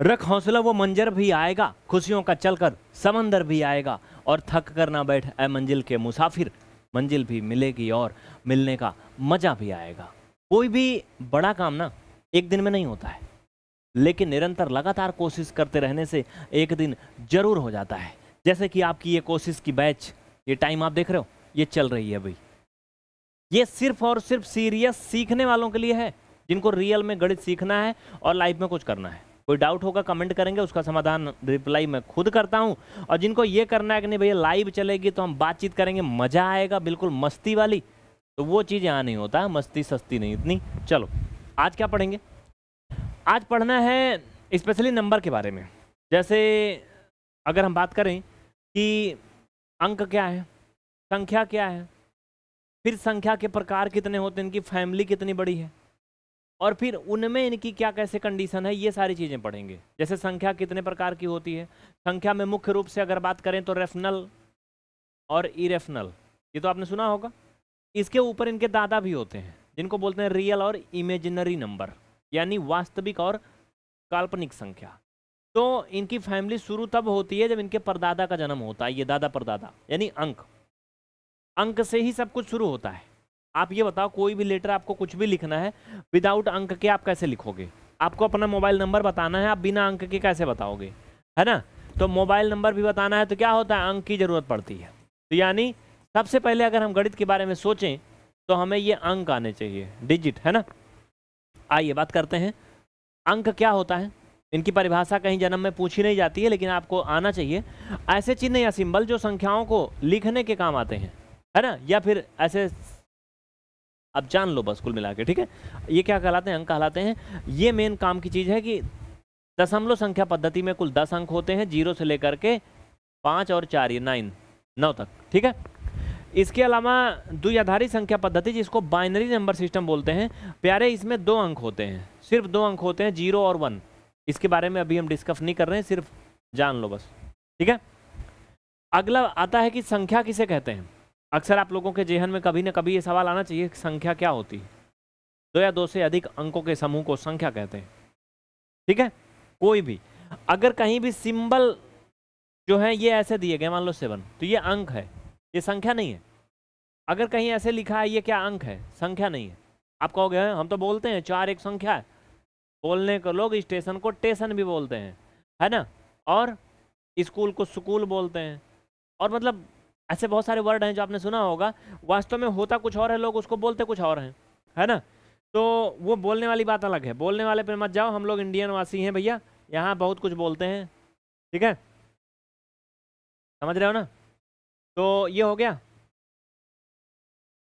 रख हौसला वो मंजर भी आएगा खुशियों का चलकर समंदर भी आएगा और थक कर ना बैठ ए मंजिल के मुसाफिर मंजिल भी मिलेगी और मिलने का मज़ा भी आएगा कोई भी बड़ा काम ना एक दिन में नहीं होता है लेकिन निरंतर लगातार कोशिश करते रहने से एक दिन जरूर हो जाता है जैसे कि आपकी ये कोशिश की बैच ये टाइम आप देख रहे हो ये चल रही है भाई ये सिर्फ और सिर्फ सीरियस सीखने वालों के लिए है जिनको रियल में गणित सीखना है और लाइफ में कुछ करना है कोई डाउट होगा कमेंट करेंगे उसका समाधान रिप्लाई मैं खुद करता हूँ और जिनको ये करना है कि नहीं भैया लाइव चलेगी तो हम बातचीत करेंगे मज़ा आएगा बिल्कुल मस्ती वाली तो वो चीज़ यहाँ नहीं होता मस्ती सस्ती नहीं इतनी चलो आज क्या पढ़ेंगे आज पढ़ना है स्पेशली नंबर के बारे में जैसे अगर हम बात करें कि अंक क्या है संख्या क्या है फिर संख्या के प्रकार कितने होते हैं इनकी फैमिली कितनी बड़ी है और फिर उनमें इनकी क्या कैसे कंडीशन है ये सारी चीज़ें पढ़ेंगे जैसे संख्या कितने प्रकार की होती है संख्या में मुख्य रूप से अगर बात करें तो रेफनल और इरेफनल ये तो आपने सुना होगा इसके ऊपर इनके दादा भी होते हैं जिनको बोलते हैं रियल और इमेजिनरी नंबर यानी वास्तविक और काल्पनिक संख्या तो इनकी फैमिली शुरू तब होती है जब इनके परदादा का जन्म होता है ये दादा परदादा यानी अंक अंक से ही सब कुछ शुरू होता है आप ये बताओ कोई भी लेटर आपको कुछ भी लिखना है विदाउट अंक के आप कैसे लिखोगे आपको अपना मोबाइल नंबर बताना है आप बिना अंक के कैसे बताओगे है ना तो मोबाइल नंबर भी बताना है तो क्या होता है अंक की ज़रूरत पड़ती है तो यानी सबसे पहले अगर हम गणित के बारे में सोचें तो हमें ये अंक आने चाहिए डिजिट है ना आइए बात करते हैं अंक क्या होता है इनकी परिभाषा कहीं जन्म में पूछी नहीं जाती है लेकिन आपको आना चाहिए ऐसे चिन्ह या सिंबल जो संख्याओं को लिखने के काम आते हैं है ना या फिर ऐसे अब जान लो बस कुल मिला के ठीक है ये क्या कहलाते हैं अंक कहलाते हैं ये मेन काम की चीज़ है कि दशमलव संख्या पद्धति में कुल दस अंक होते हैं जीरो से लेकर के पाँच और चार ये नाइन नौ तक ठीक है इसके अलावा द्विआधारी संख्या पद्धति जिसको बाइनरी नंबर सिस्टम बोलते हैं प्यारे इसमें दो अंक होते हैं सिर्फ दो अंक होते हैं जीरो और वन इसके बारे में अभी हम डिस्कस नहीं कर रहे हैं सिर्फ जान लो बस ठीक है अगला आता है कि संख्या किसे कहते हैं अक्सर आप लोगों के जेहन में कभी ना कभी ये सवाल आना चाहिए संख्या क्या होती है दो या दो से अधिक अंकों के समूह को संख्या कहते हैं ठीक है कोई भी अगर कहीं भी सिंबल जो है ये ऐसे दिए गए मान लो सेवन तो ये अंक है ये संख्या नहीं है अगर कहीं ऐसे लिखा है ये क्या अंक है संख्या नहीं है आप कहोगे हाँ, हम तो बोलते हैं चार एक संख्या है बोलने को लोग स्टेशन को टेशन भी बोलते हैं है ना और स्कूल को स्कूल बोलते हैं और मतलब ऐसे बहुत सारे वर्ड हैं जो आपने सुना होगा वास्तव में होता कुछ और है लोग उसको बोलते कुछ और हैं है ना तो वो बोलने वाली बात अलग है बोलने वाले पे मत जाओ हम लोग इंडियन वासी हैं भैया यहाँ बहुत कुछ बोलते हैं ठीक है समझ रहे हो ना तो ये हो गया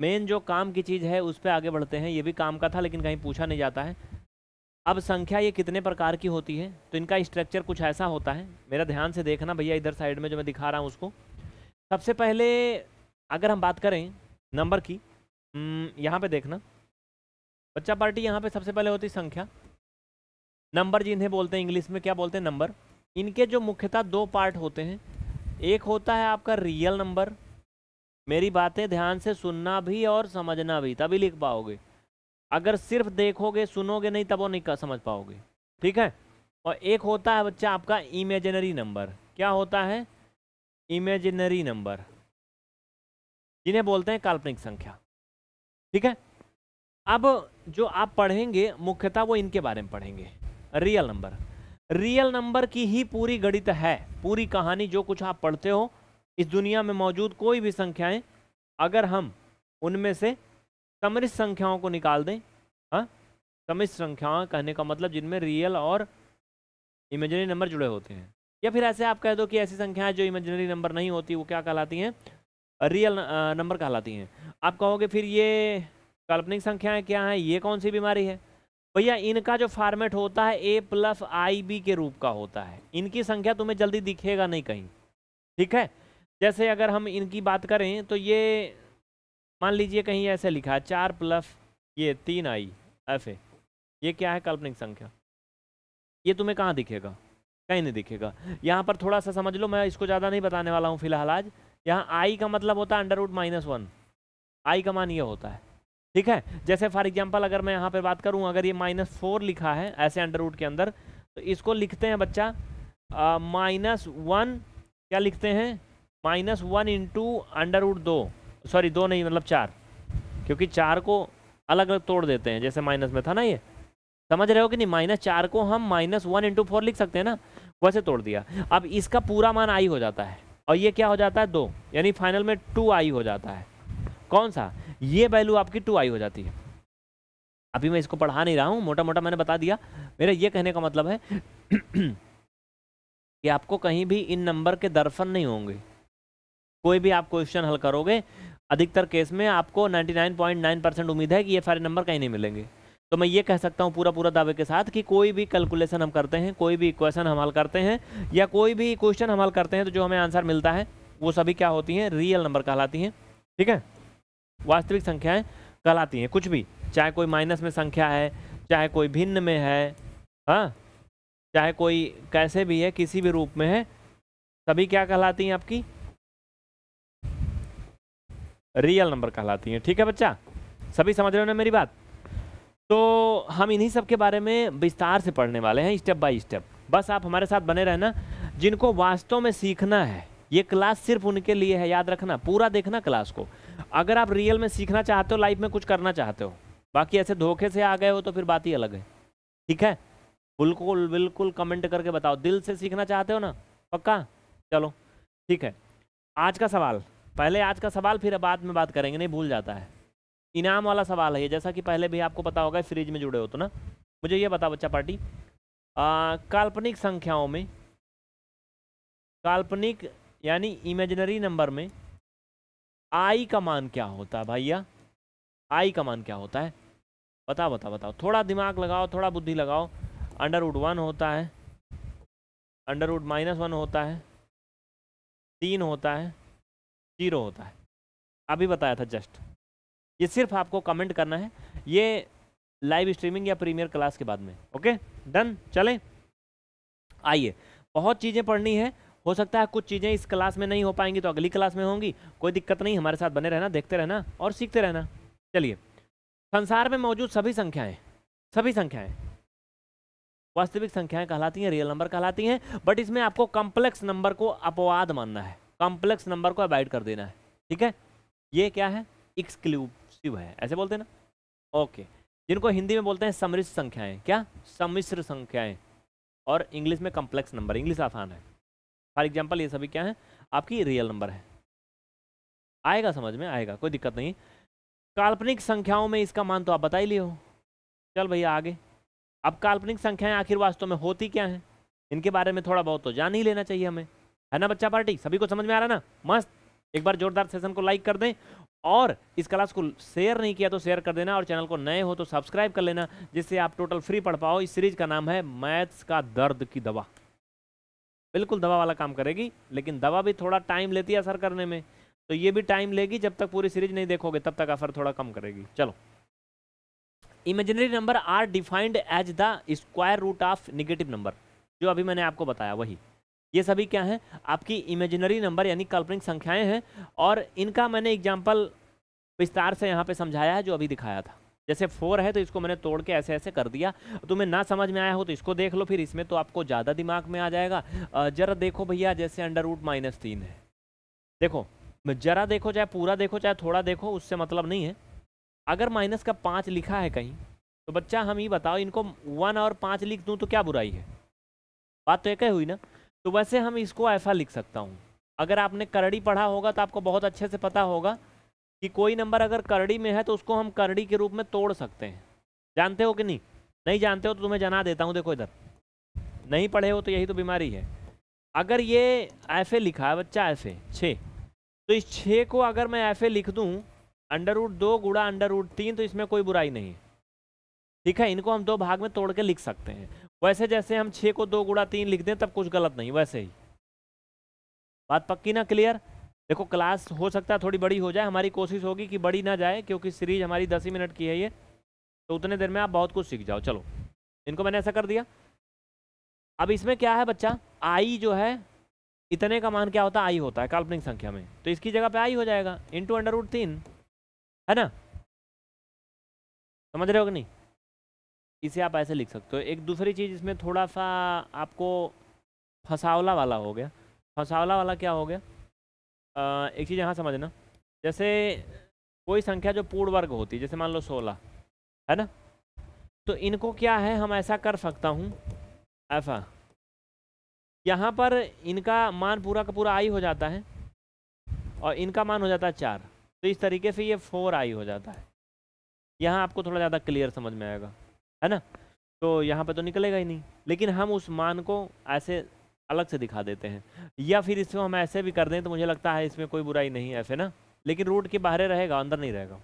मेन जो काम की चीज़ है उस पर आगे बढ़ते हैं ये भी काम का था लेकिन कहीं पूछा नहीं जाता है अब संख्या ये कितने प्रकार की होती है तो इनका स्ट्रक्चर कुछ ऐसा होता है मेरा ध्यान से देखना भैया इधर साइड में जो मैं दिखा रहा हूँ उसको सबसे पहले अगर हम बात करें नंबर की हम्म, यहाँ पे देखना बच्चा पार्टी यहाँ पे सबसे पहले होती संख्या नंबर जिन्हें बोलते हैं इंग्लिश में क्या बोलते हैं नंबर इनके जो मुख्यतः दो पार्ट होते हैं एक होता है आपका रियल नंबर मेरी बातें ध्यान से सुनना भी और समझना भी तभी लिख पाओगे अगर सिर्फ देखोगे सुनोगे नहीं तब वो नहीं समझ पाओगे ठीक है और एक होता है बच्चा आपका इमेजनरी नंबर क्या होता है इमेजिनरी नंबर जिन्हें बोलते हैं काल्पनिक संख्या ठीक है अब जो आप पढ़ेंगे मुख्यतः वो इनके बारे में पढ़ेंगे रियल नंबर रियल नंबर की ही पूरी गणित है पूरी कहानी जो कुछ आप पढ़ते हो इस दुनिया में मौजूद कोई भी संख्याएं अगर हम उनमें से समृद्ध संख्याओं को निकाल दें हाँ समृद्ध संख्याओं कहने का मतलब जिनमें रियल और इमेजनरी नंबर जुड़े होते हैं या फिर ऐसे आप कह दो कि ऐसी संख्याएं जो इमेजनरी नंबर नहीं होती वो क्या कहलाती हैं रियल नंबर कहलाती हैं आप कहोगे फिर ये काल्पनिक संख्याएं क्या हैं ये कौन सी बीमारी है भैया इनका जो फॉर्मेट होता है ए प्लस आई बी के रूप का होता है इनकी संख्या तुम्हें जल्दी दिखेगा नहीं कहीं ठीक है जैसे अगर हम इनकी बात करें तो ये मान लीजिए कहीं ऐसे लिखा है चार प्लस ये तीन आई एफ ए ये क्या है काल्पनिक संख्या ये तुम्हें कहाँ दिखेगा कहीं नहीं दिखेगा यहाँ पर थोड़ा सा समझ लो मैं इसको ज़्यादा नहीं बताने वाला हूँ फिलहाल आज यहाँ आई का मतलब होता है under root minus one i का मान ये होता है ठीक है जैसे फॉर एग्जाम्पल अगर मैं यहाँ पर बात करूँ अगर ये माइनस फोर लिखा है ऐसे अंडर रूट के अंदर तो इसको लिखते हैं बच्चा माइनस वन क्या लिखते हैं minus one into under root दो सॉरी दो नहीं मतलब चार क्योंकि चार को अलग अलग तोड़ देते हैं जैसे माइनस में था ना ये समझ रहे हो कि नहीं माइनस चार को हम माइनस वन इंटू फोर लिख सकते हैं ना वैसे तोड़ दिया अब इसका पूरा मान आई हो जाता है और ये क्या हो जाता है दो यानी फाइनल में टू आई हो जाता है कौन सा ये वैल्यू आपकी टू आई हो जाती है अभी मैं इसको पढ़ा नहीं रहा हूँ मोटा मोटा मैंने बता दिया मेरा ये कहने का मतलब है कि आपको कहीं भी इन नंबर के दर्शन नहीं होंगे कोई भी आप क्वेश्चन हल करोगे अधिकतर केस में आपको 99.9 परसेंट उम्मीद है कि ये सारे नंबर कहीं नहीं मिलेंगे तो मैं ये कह सकता हूँ पूरा पूरा दावे के साथ कि कोई भी कैलकुलेशन हम करते हैं कोई भी क्वेश्चन हम हल करते हैं या कोई भी क्वेश्चन हम हल करते हैं तो जो हमें आंसर मिलता है वो सभी क्या होती हैं रियल नंबर कहलाती हैं ठीक है वास्तविक संख्याएं कहलाती हैं कुछ भी चाहे कोई माइनस में संख्या है चाहे कोई भिन्न में है हाँ चाहे कोई कैसे भी है किसी भी रूप में है सभी क्या कहलाती हैं आपकी रियल नंबर कहलाती हैं ठीक है बच्चा सभी समझ रहे हो ना मेरी बात तो हम इन्हीं सब के बारे में विस्तार से पढ़ने वाले हैं स्टेप बाय स्टेप बस आप हमारे साथ बने रहना जिनको वास्तव में सीखना है ये क्लास सिर्फ उनके लिए है याद रखना पूरा देखना क्लास को अगर आप रियल में सीखना चाहते हो लाइफ में कुछ करना चाहते हो बाकी ऐसे धोखे से आ गए हो तो फिर बात ही अलग है ठीक है बिल्कुल बिल्कुल कमेंट करके बताओ दिल से सीखना चाहते हो ना पक्का चलो ठीक है आज का सवाल पहले आज का सवाल फिर बाद में बात करेंगे नहीं भूल जाता है इनाम वाला सवाल है जैसा कि पहले भी आपको पता होगा फ्रिज में जुड़े हो तो ना मुझे ये बता बच्चा पार्टी काल्पनिक संख्याओं में काल्पनिक यानी इमेजनरी नंबर में आई का मान क्या होता है भैया आई का मान क्या होता है बताओ बताओ बताओ थोड़ा दिमाग लगाओ थोड़ा बुद्धि लगाओ अंडर वन होता है अंडर माइनस वन होता है तीन होता है जीरो होता है अभी बताया था जस्ट ये सिर्फ आपको कमेंट करना है ये लाइव स्ट्रीमिंग या प्रीमियर क्लास के बाद में ओके डन चलें आइए बहुत चीज़ें पढ़नी है हो सकता है कुछ चीज़ें इस क्लास में नहीं हो पाएंगी तो अगली क्लास में होंगी कोई दिक्कत नहीं हमारे साथ बने रहना देखते रहना और सीखते रहना चलिए संसार में मौजूद सभी संख्याएं सभी संख्याएं वास्तविक संख्याएं कहलाती हैं रियल नंबर कहलाती हैं बट इसमें आपको कॉम्प्लेक्स नंबर को अपवाद मानना है कॉम्प्लेक्स नंबर को अवॉइड कर देना है ठीक है ये क्या है एक्सक्लूड शिव है ऐसे बोलते हैं ना ओके जिनको हिंदी में बोलते हैं समृद्ध संख्याएं क्या समिश्र संख्याएं और इंग्लिश में कम्प्लेक्स नंबर इंग्लिश आसान है फॉर एग्जाम्पल ये सभी क्या है आपकी रियल नंबर है आएगा समझ में आएगा कोई दिक्कत नहीं काल्पनिक संख्याओं में इसका मान तो आप बता ही लिए हो चल भैया आगे अब काल्पनिक संख्याएं आखिर वास्तव में होती क्या हैं इनके बारे में थोड़ा बहुत तो जान ही लेना चाहिए हमें है ना बच्चा पार्टी सभी को समझ में आ रहा है ना मस्त एक बार जोरदार सेशन को लाइक कर दें और इस क्लास को शेयर नहीं किया तो शेयर कर देना और चैनल को नए हो तो सब्सक्राइब कर लेना जिससे आप टोटल फ्री पढ़ पाओ इस सीरीज का नाम है मैथ्स का दर्द की दवा बिल्कुल दवा वाला काम करेगी लेकिन दवा भी थोड़ा टाइम लेती है असर करने में तो ये भी टाइम लेगी जब तक पूरी सीरीज नहीं देखोगे तब तक असर थोड़ा कम करेगी चलो imaginary number are defined as the square root of negative number जो अभी मैंने आपको बताया वही ये सभी क्या हैं आपकी इमेजिनरी नंबर यानी काल्पनिक संख्याएं हैं और इनका मैंने एग्जाम्पल विस्तार से यहाँ पे समझाया है जो अभी दिखाया था जैसे फोर है तो इसको मैंने तोड़ के ऐसे ऐसे कर दिया तुम्हें तो ना समझ में आया हो तो इसको देख लो फिर इसमें तो आपको ज़्यादा दिमाग में आ जाएगा जरा देखो भैया जैसे अंडर रूट माइनस तीन है देखो जरा देखो चाहे पूरा देखो चाहे थोड़ा देखो उससे मतलब नहीं है अगर माइनस का पाँच लिखा है कहीं तो बच्चा हम ही बताओ इनको वन और पाँच लिख दूँ तो क्या बुराई है बात तो एक ही हुई ना तो वैसे हम इसको ऐसा लिख सकता हूँ अगर आपने करड़ी पढ़ा होगा तो आपको बहुत अच्छे से पता होगा कि कोई नंबर अगर करड़ी में है तो उसको हम करड़ी के रूप में तोड़ सकते हैं जानते हो कि नहीं नहीं जानते हो तो तुम्हें जना देता हूँ देखो इधर नहीं पढ़े हो तो यही तो बीमारी है अगर ये ऐसे लिखा है बच्चा ऐसे छः तो इस छः को अगर मैं ऐसे लिख दूँ अंडर उड दो गुड़ा अंडर उड तीन तो इसमें कोई बुराई नहीं ठीक है इनको हम दो भाग में तोड़ के लिख सकते हैं वैसे जैसे हम छः को दो गुड़ा तीन लिख दें तब कुछ गलत नहीं वैसे ही बात पक्की ना क्लियर देखो क्लास हो सकता है थोड़ी बड़ी हो जाए हमारी कोशिश होगी कि बड़ी ना जाए क्योंकि सीरीज हमारी दस ही मिनट की है ये तो उतने देर में आप बहुत कुछ सीख जाओ चलो इनको मैंने ऐसा कर दिया अब इसमें क्या है बच्चा आई जो है इतने का मान क्या होता है आई होता है काल्पनिक संख्या में तो इसकी जगह पे आई हो जाएगा अंडर उड तीन है ना समझ रहे हो कि नहीं इसे आप ऐसे लिख सकते हो एक दूसरी चीज़ इसमें थोड़ा सा आपको फसावला वाला हो गया फसावला वाला क्या हो गया आ, एक चीज़ यहाँ समझना जैसे कोई संख्या जो पूर्ण वर्ग होती है जैसे मान लो सोलह है ना तो इनको क्या है हम ऐसा कर सकता हूँ ऐसा यहाँ पर इनका मान पूरा का पूरा आई हो जाता है और इनका मान हो जाता है चार तो इस तरीके से ये फोर आई हो जाता है यहाँ आपको थोड़ा ज़्यादा क्लियर समझ में आएगा है ना तो यहाँ पे तो निकलेगा ही नहीं लेकिन हम उस मान को ऐसे अलग से दिखा देते हैं या फिर इसको हम ऐसे भी कर दें तो मुझे लगता है इसमें कोई बुराई नहीं है ऐसे ना लेकिन रूट के बाहर रहेगा अंदर नहीं रहेगा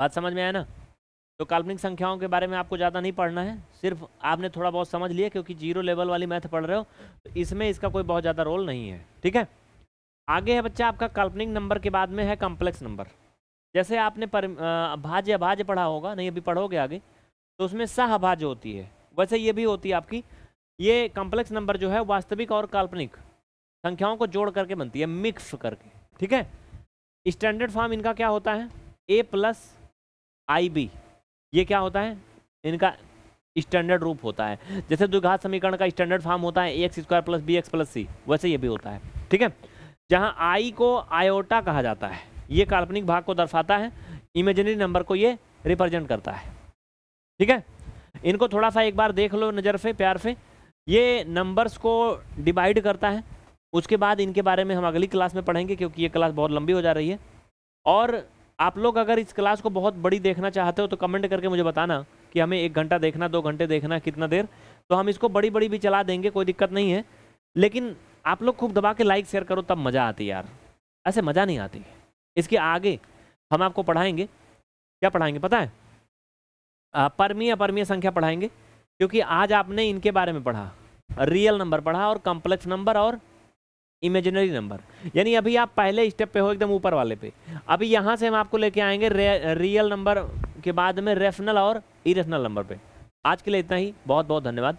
बात समझ में आया ना तो काल्पनिक संख्याओं के बारे में आपको ज़्यादा नहीं पढ़ना है सिर्फ आपने थोड़ा बहुत समझ लिया क्योंकि जीरो लेवल वाली मैथ पढ़ रहे हो तो इसमें इसका कोई बहुत ज़्यादा रोल नहीं है ठीक है आगे है बच्चा आपका काल्पनिक नंबर के बाद में है कॉम्प्लेक्स नंबर जैसे आपने पर भाज्य अभाज्य पढ़ा होगा नहीं अभी पढ़ोगे आगे तो उसमें जो होती है वैसे ये भी होती है आपकी ये कॉम्प्लेक्स नंबर जो है वास्तविक और काल्पनिक संख्याओं को जोड़ करके बनती है मिक्स करके ठीक है स्टैंडर्ड फॉर्म इनका क्या होता है ए प्लस आई बी ये क्या होता है इनका स्टैंडर्ड रूप होता है जैसे द्विघात समीकरण का स्टैंडर्ड फॉर्म होता है a x square plus b x plus c वैसे ये भी होता है ठीक है जहां आई को आयोटा कहा जाता है ये काल्पनिक भाग को दर्शाता है इमेजनरी नंबर को ये रिप्रेजेंट करता है ठीक है इनको थोड़ा सा एक बार देख लो नज़र से प्यार से ये नंबर्स को डिवाइड करता है उसके बाद इनके बारे में हम अगली क्लास में पढ़ेंगे क्योंकि ये क्लास बहुत लंबी हो जा रही है और आप लोग अगर इस क्लास को बहुत बड़ी देखना चाहते हो तो कमेंट करके मुझे बताना कि हमें एक घंटा देखना दो घंटे देखना कितना देर तो हम इसको बड़ी बड़ी भी चला देंगे कोई दिक्कत नहीं है लेकिन आप लोग खूब दबा के लाइक शेयर करो तब मज़ा आती है यार ऐसे मज़ा नहीं आती इसके आगे हम आपको पढ़ाएंगे क्या पढ़ाएंगे पता है परमीय अपरमीय संख्या पढ़ाएंगे क्योंकि आज आपने इनके बारे में पढ़ा रियल नंबर पढ़ा और कॉम्प्लेक्स नंबर और इमेजिनरी नंबर यानी अभी आप पहले स्टेप पे हो एकदम ऊपर वाले पे अभी यहाँ से हम आपको लेके आएंगे रियल नंबर के बाद में रेफनल और इरेफनल नंबर पे आज के लिए इतना ही बहुत बहुत धन्यवाद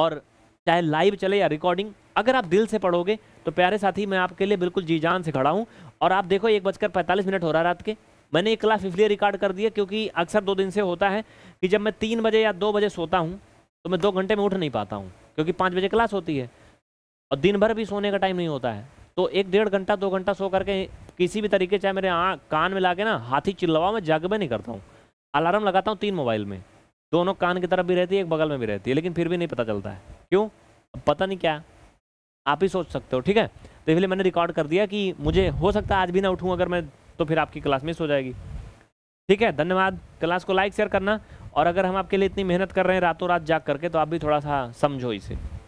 और चाहे लाइव चले या रिकॉर्डिंग अगर आप दिल से पढ़ोगे तो प्यारे साथी मैं आपके लिए बिल्कुल जी जान से खड़ा हूँ और आप देखो एक बजकर पैंतालीस मिनट हो रहा है रात के मैंने ये क्लास इसलिए रिकॉर्ड कर दिया क्योंकि अक्सर दो दिन से होता है कि जब मैं तीन बजे या दो बजे सोता हूँ तो मैं दो घंटे में उठ नहीं पाता हूँ क्योंकि पाँच बजे क्लास होती है और दिन भर भी सोने का टाइम नहीं होता है तो एक डेढ़ घंटा दो घंटा सो करके किसी भी तरीके चाहे मेरे आँख कान में ला ना हाथी चिल्लवाओ मैं जाग में नहीं करता हूँ अलार्म लगाता हूँ तीन मोबाइल में दोनों कान की तरफ भी रहती है एक बगल में भी रहती है लेकिन फिर भी नहीं पता चलता है क्यों पता नहीं क्या आप ही सोच सकते हो ठीक है तो इसलिए मैंने रिकॉर्ड कर दिया कि मुझे हो सकता है आज भी ना उठूँ अगर मैं तो फिर आपकी क्लास मिस हो जाएगी ठीक है धन्यवाद क्लास को लाइक शेयर करना और अगर हम आपके लिए इतनी मेहनत कर रहे हैं रातों रात जाग करके तो आप भी थोड़ा सा समझो इसे